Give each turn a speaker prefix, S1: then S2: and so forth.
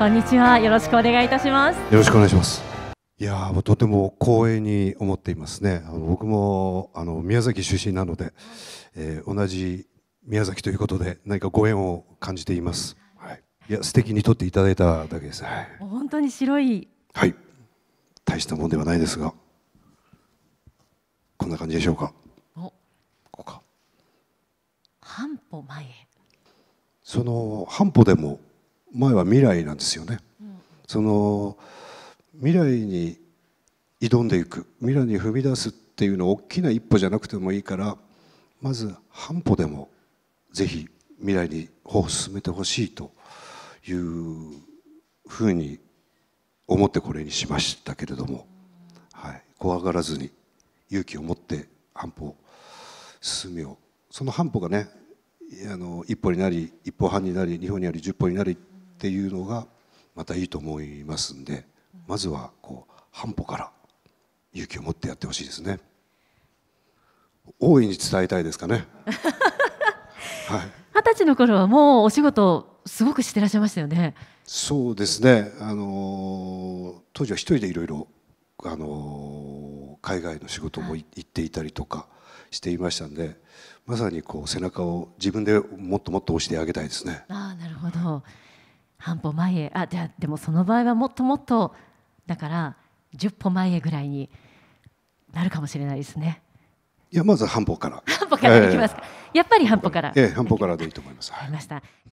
S1: こんにちは。よろしくお願いいたします。よろしくお願いします。いやとても光栄に思っていますね。あの僕もあの宮崎出身なので、えー、同じ宮崎ということで何かご縁を感じています。はい。いや素敵に撮っていただいただけです。はい、本当に白い。はい。大したもんではないですが、こんな感じでしょうか。お、ここか。半歩前へ。その半歩でも前は未来なんですよね。その未来に挑んでいく未来に踏み出すっていうの大きな一歩じゃなくてもいいからまず半歩でもぜひ未来に歩を進めてほしいというふうに思ってこれにしましたけれども、はい、怖がらずに勇気を持って半歩進みをその半歩がねあの一歩になり一歩半になり二歩になり十歩になりっっていうのがまたいいと思いますんでまずはこう半歩から勇気を持ってやってほしいですね大いに伝えたいですかね二十 はい、歳の頃はもうお仕事すごくしてらっしゃいましたよねそうですねあの当時は一人でいろいろあの海外の仕事も行っていたりとかしていましたんで、まさにこう背中を自分でもっともっと押してあげたいですね。あなるほど、はい半歩前へあじゃあでもその場合はもっともっとだから10歩前へぐらいになるかもしれないですね。いやまず半歩から。半歩からできますか。えー、やっぱり半歩から。えー、半歩からでいいと思います。わかりました。